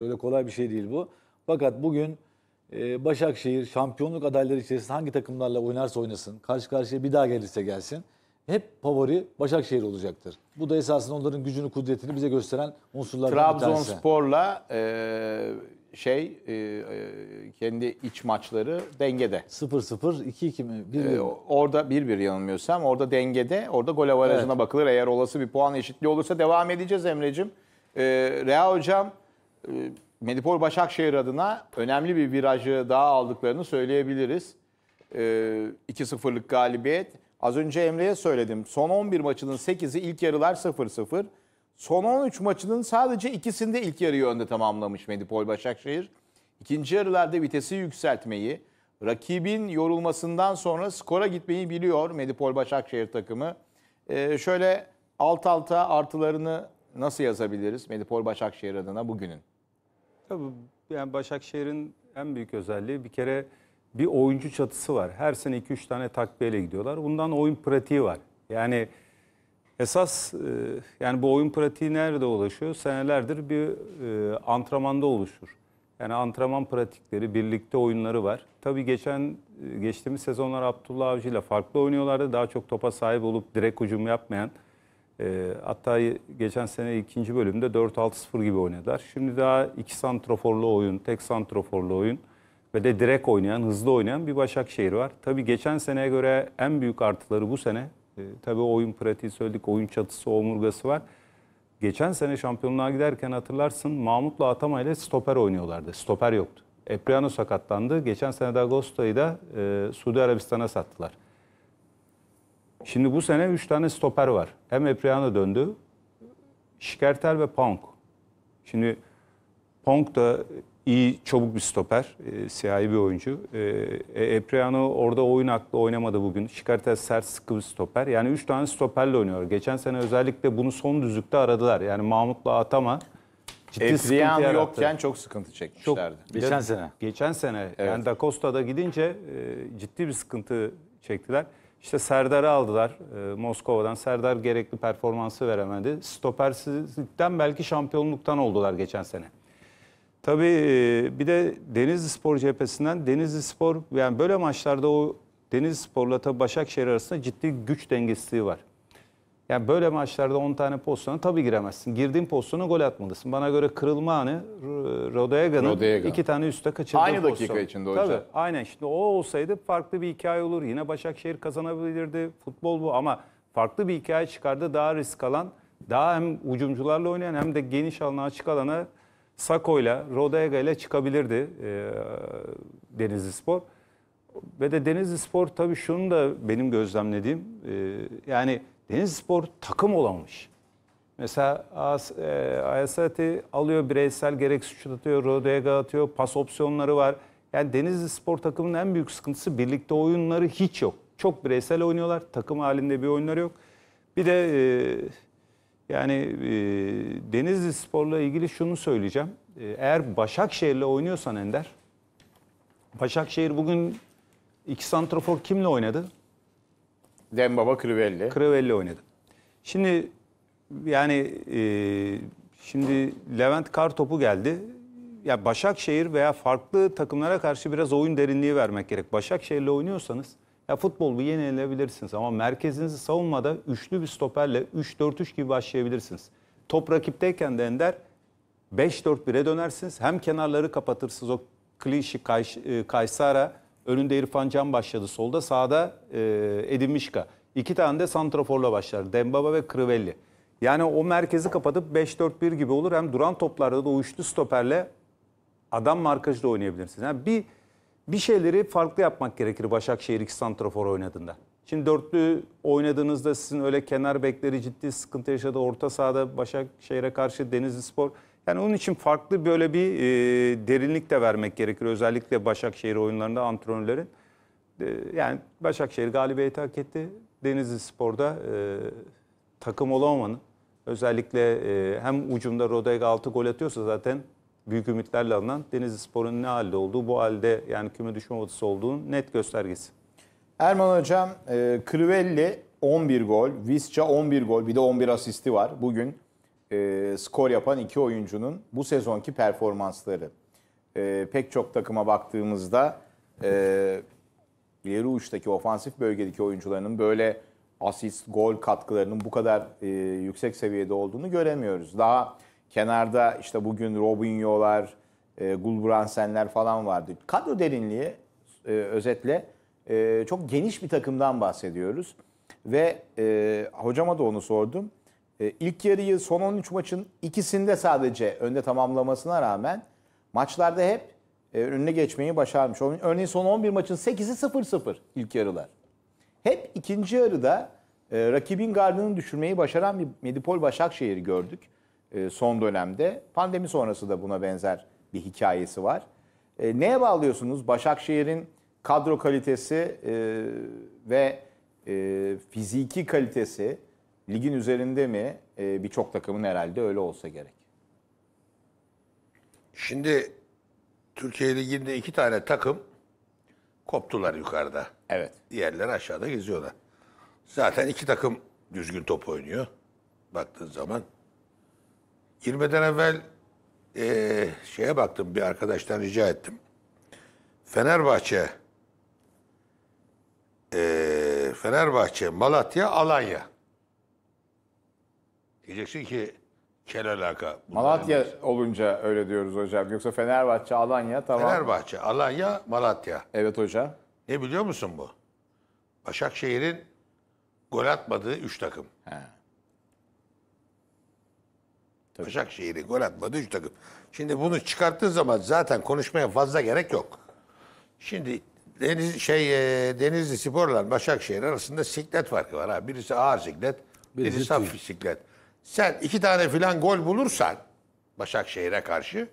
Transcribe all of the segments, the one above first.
Öyle kolay bir şey değil bu. Fakat bugün e, Başakşehir şampiyonluk adayları içerisinde hangi takımlarla oynarsa oynasın, karşı karşıya bir daha gelirse gelsin hep favori Başakşehir olacaktır. Bu da esasında onların gücünü, kudretini bize gösteren unsurlardan bir tanesi. Trabzonspor'la e, şey e, e kendi iç maçları dengede. 0-0, 2-2 mi? 1 -1. E, orada 1-1 yanılmıyorsam orada dengede. Orada gol avarajına evet. bakılır. Eğer olası bir puan eşitliği olursa devam edeceğiz Emre'cim. E, Rea Hocam ee, Medipol Başakşehir adına önemli bir virajı daha aldıklarını söyleyebiliriz. 2-0'lık ee, galibiyet. Az önce Emre'ye söyledim. Son 11 maçının 8'i ilk yarılar 0-0. Son 13 maçının sadece ikisinde ilk yarıyı önde tamamlamış Medipol Başakşehir. İkinci yarılarda vitesi yükseltmeyi, rakibin yorulmasından sonra skora gitmeyi biliyor Medipol Başakşehir takımı. Ee, şöyle alt alta artılarını nasıl yazabiliriz Medipol Başakşehir adına bugünün? Tabii yani Başakşehir'in en büyük özelliği bir kere bir oyuncu çatısı var. Her sene 2-3 tane takviyeyle gidiyorlar. Bundan oyun pratiği var. Yani esas e, yani bu oyun pratiği nerede oluşuyor? Senelerdir bir e, antrenmanda oluşur. Yani antrenman pratikleri, birlikte oyunları var. Tabii geçen e, geçtiğimiz sezonlar Abdullah Avcı ile farklı oynuyorlardı. Daha çok topa sahip olup direkt hücum yapmayan e, hatta geçen sene ikinci bölümde 4-6-0 gibi oynadılar. Şimdi daha iki santroforlu oyun, tek santroforlu oyun ve de direkt oynayan, hızlı oynayan bir Başakşehir var. Tabii geçen seneye göre en büyük artıları bu sene. E, tabii oyun pratiği söyledik, oyun çatısı, omurgası var. Geçen sene şampiyonluğa giderken hatırlarsın Mahmut'la Atama ile stoper oynuyorlardı. Stoper yoktu. Epriano sakatlandı. Geçen sene de Agosta'yı da e, Suudi Arabistan'a sattılar. Şimdi bu sene 3 tane stoper var. Hem Epriano döndü, Şikertel ve Pong. Şimdi Pong da iyi, çabuk bir stoper. E, siyahi bir oyuncu. E, e Epriano orada oyun aklı oynamadı bugün. Şikertel sert sıkı bir stoper. Yani 3 tane stoperle oynuyor. Geçen sene özellikle bunu son düzlükte aradılar. Yani Mahmut'la Atama ciddi Epriano yokken çok sıkıntı çekmişlerdi. Çok, geçen sene. Geçen sene. Evet. Yani Da Costa'da gidince e, ciddi bir sıkıntı çektiler. İşte Serdar'ı aldılar e, Moskova'dan. Serdar gerekli performansı veremedi. Stopersizlikten belki şampiyonluktan oldular geçen sene. Tabii e, bir de Denizli Spor cephesinden Denizli Spor yani böyle maçlarda o Denizli Spor'la tabii Başakşehir arasında ciddi güç dengesizliği var. Yani böyle maçlarda 10 tane pozisyona tabii giremezsin. Girdiğin pozisyona gol atmalısın. Bana göre kırılma anı Rodeaga'nın iki tane üstte kaçırdığı Aynı pozisyon. dakika içinde hocam. Tabii aynen. Şimdi o olsaydı farklı bir hikaye olur. Yine Başakşehir kazanabilirdi. Futbol bu ama farklı bir hikaye çıkardı. Daha risk alan, daha hem ucumcularla oynayan hem de geniş alana açık alana Sako'yla, Rodeaga'yla çıkabilirdi e, Denizli Spor. Ve de Denizli Spor tabii şunu da benim gözlemlediğim. E, yani Deniz Denizlispor takım olamamış. Mesela Ayasati e, alıyor bireysel gerek suç atıyor, Rodega atıyor, pas opsiyonları var. Yani Denizli Spor takımının en büyük sıkıntısı birlikte oyunları hiç yok. Çok bireysel oynuyorlar. Takım halinde bir oyunları yok. Bir de e, yani e, Denizli Spor'la ilgili şunu söyleyeceğim. E, eğer Başakşehir'le oynuyorsan Ender, Başakşehir bugün iki santrafor kimle oynadı? Dembaba Crivelli. Crivelli oynadı. Şimdi yani e, şimdi Levent Kartopu geldi. Ya Başakşehir veya farklı takımlara karşı biraz oyun derinliği vermek gerek. Başakşehir'le oynuyorsanız ya futbol bir yenilebilirsiniz ama merkezinizi savunmada üçlü bir stoperle 3-4-3 gibi başlayabilirsiniz. Top rakipteyken de Ender 5-4-1'e dönersiniz. Hem kenarları kapatırsınız o klişi e, Kaysara Önünde İrfan Can başladı solda. Sağda e, Edin Mişka. İki tane de Santrafor'la başlar. Dembaba ve Crivelli. Yani o merkezi kapatıp 5-4-1 gibi olur. Hem duran toplarda da o üçlü stoperle adam markajı da oynayabilirsiniz. Yani bir bir şeyleri farklı yapmak gerekir Başakşehir 2 santrafor oynadığında. Şimdi dörtlü oynadığınızda sizin öyle kenar bekleri ciddi sıkıntı yaşadı. Orta sahada Başakşehir'e karşı Denizli Spor yani onun için farklı böyle bir e, derinlik de vermek gerekir. Özellikle Başakşehir oyunlarında antrenörlerin. E, yani Başakşehir galibiyeti hak etti. Denizli Spor'da e, takım olamamanın özellikle e, hem ucunda Rodega 6 gol atıyorsa zaten büyük ümitlerle alınan Denizli Spor'un ne halde olduğu, bu halde yani küme düşme odası olduğunun net göstergesi. Erman Hocam, e, Crivelli 11 gol, Visca 11 gol, bir de 11 asisti var bugün e, skor yapan iki oyuncunun bu sezonki performansları. E, pek çok takıma baktığımızda e, ileri uçtaki ofansif bölgedeki oyuncularının böyle asist, gol katkılarının bu kadar e, yüksek seviyede olduğunu göremiyoruz. Daha kenarda işte bugün Robinho'lar, e, Gulbransenler falan vardı. Kadro derinliği e, özetle e, çok geniş bir takımdan bahsediyoruz. Ve e, hocama da onu sordum. E, ilk yarıyı son 13 maçın ikisinde sadece önde tamamlamasına rağmen maçlarda hep e, önüne geçmeyi başarmış. Örneğin son 11 maçın 8'i 0-0 ilk yarılar. Hep ikinci yarıda e, rakibin gardını düşürmeyi başaran bir Medipol Başakşehir'i gördük son dönemde. Pandemi sonrası da buna benzer bir hikayesi var. neye bağlıyorsunuz? Başakşehir'in kadro kalitesi ve fiziki kalitesi ligin üzerinde mi? E, Birçok takımın herhalde öyle olsa gerek. Şimdi Türkiye Ligi'nde iki tane takım koptular yukarıda. Evet. Diğerleri aşağıda geziyorlar. Zaten iki takım düzgün top oynuyor. Baktığın zaman. Girmeden evvel e, şeye baktım bir arkadaştan rica ettim. Fenerbahçe e, Fenerbahçe, Malatya, Alanya. Diyeceksin ki kel alaka. Malatya olmaz. olunca öyle diyoruz hocam. Yoksa Fenerbahçe, Alanya tamam. Fenerbahçe, Alanya, Malatya. Evet hocam. Ne biliyor musun bu? Başakşehir'in gol atmadığı üç takım. He. Tabii. gol atmadığı üç takım. Şimdi bunu çıkarttığın zaman zaten konuşmaya fazla gerek yok. Şimdi Deniz şey e, Denizli Spor'la Başakşehir arasında siklet farkı var ha. Birisi ağır siklet, birisi, birisi hafif siklet. Sen iki tane filan gol bulursan Başakşehir'e karşı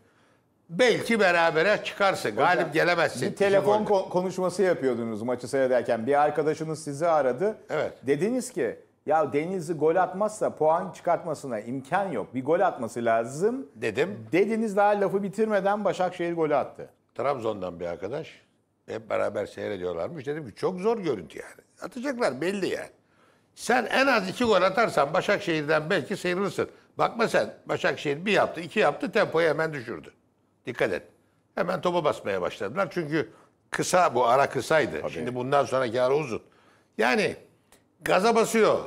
belki berabere çıkarsın. Hocam, galip gelemezsin. Bir telefon ko- konuşması yapıyordunuz maçı seyrederken. Bir arkadaşınız sizi aradı. Evet. Dediniz ki ya Denizli gol atmazsa puan çıkartmasına imkan yok. Bir gol atması lazım. Dedim. Dediniz daha lafı bitirmeden Başakşehir golü attı. Trabzon'dan bir arkadaş. Hep beraber seyrediyorlarmış. Dedim ki çok zor görüntü yani. Atacaklar belli yani. Sen en az iki gol atarsan Başakşehir'den belki sıyrılırsın. Bakma sen Başakşehir bir yaptı, iki yaptı tempoyu hemen düşürdü. Dikkat et. Hemen topa basmaya başladılar. Çünkü kısa bu ara kısaydı. Tabii. Şimdi bundan sonraki ara uzun. Yani gaza basıyor,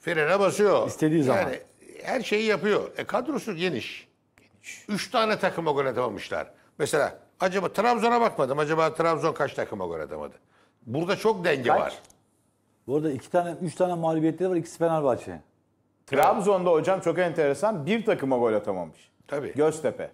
frene basıyor. İstediği zaman. Yani her şeyi yapıyor. E kadrosu geniş. geniş. Üç tane takıma gol atamamışlar. Mesela acaba Trabzon'a bakmadım. Acaba Trabzon kaç takıma gol atamadı? Burada çok denge kaç? var. Bu arada iki tane, üç tane mağlubiyetleri var. İkisi Fenerbahçe. Trabzon'da hocam çok enteresan bir takıma gol atamamış. Tabii. Göztepe.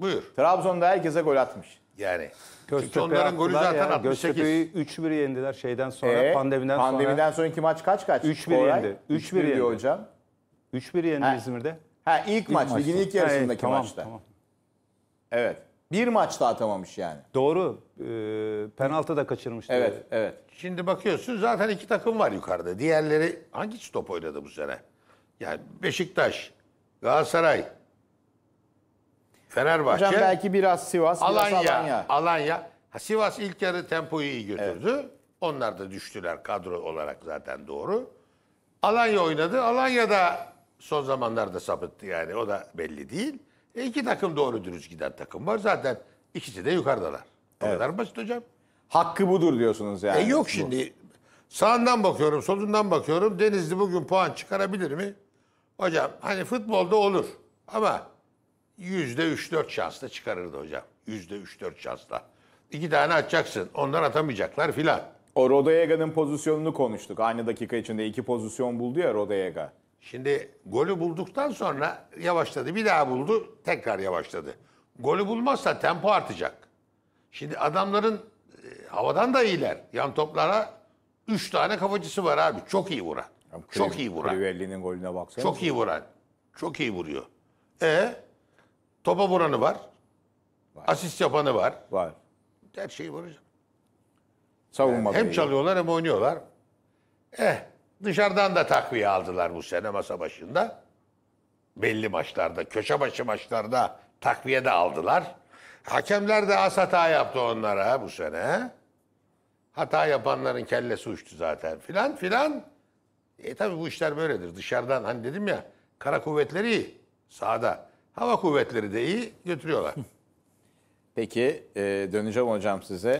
Buyur. Trabzon'da herkese gol atmış. Yani. Çünkü onların golü zaten ya. 68. Göztepe'yi 3-1 yendiler şeyden sonra ee, pandemiden, pandemiden sonra. Pandemiden sonraki maç kaç kaç? 3-1 yendi. 3-1 yendi. Diyor hocam. 3-1 yendi ha. İzmir'de. Ha ilk, ilk maç. Ligin ilk yarısındaki ha, evet, tamam, maçta. Tamam. Evet. Bir maç daha atamamış yani. Doğru. E, penaltı da kaçırmıştı. Evet, evet. Şimdi bakıyorsun zaten iki takım var yukarıda. Diğerleri hangi stop oynadı bu sene? Yani Beşiktaş, Galatasaray, Fenerbahçe. Hocam belki biraz Sivas, Alanya, biraz Alanya. Alanya. Ha, Sivas ilk yarı tempoyu iyi götürdü. Evet. Onlar da düştüler kadro olarak zaten doğru. Alanya oynadı. Alanya da son zamanlarda sapıttı yani o da belli değil. E iki takım doğru dürüst giden takım var. Zaten ikisi de yukarıdalar. O kadar basit hocam. Hakkı budur diyorsunuz yani. E yok şimdi. Sağından bakıyorum, solundan bakıyorum. Denizli bugün puan çıkarabilir mi? Hocam hani futbolda olur. Ama yüzde üç dört şansla çıkarırdı hocam. Yüzde üç dört şansla. İki tane atacaksın. Ondan atamayacaklar filan. O Rodayega'nın pozisyonunu konuştuk. Aynı dakika içinde iki pozisyon buldu ya Rodayega. Şimdi golü bulduktan sonra yavaşladı. Bir daha buldu. Tekrar yavaşladı. Golü bulmazsa tempo artacak. Şimdi adamların e, havadan da iyiler. Yan toplara 3 tane kafacısı var abi. Çok iyi vuran. Ya, çok iyi vuran. Crivelli'nin golüne baksana. Çok iyi vuran. Çok iyi vuruyor. E topa vuranı var. var. Asist yapanı var. Var. Her şeyi vuracak. Savunma. Yani hem iyi. çalıyorlar hem oynuyorlar. Eh Dışarıdan da takviye aldılar bu sene masa başında. Belli maçlarda, köşe başı maçlarda takviye de aldılar. Hakemler de az hata yaptı onlara bu sene. Hata yapanların kellesi uçtu zaten filan filan. E tabi bu işler böyledir. Dışarıdan hani dedim ya kara kuvvetleri iyi sahada. Hava kuvvetleri de iyi götürüyorlar. Peki e, döneceğim hocam size.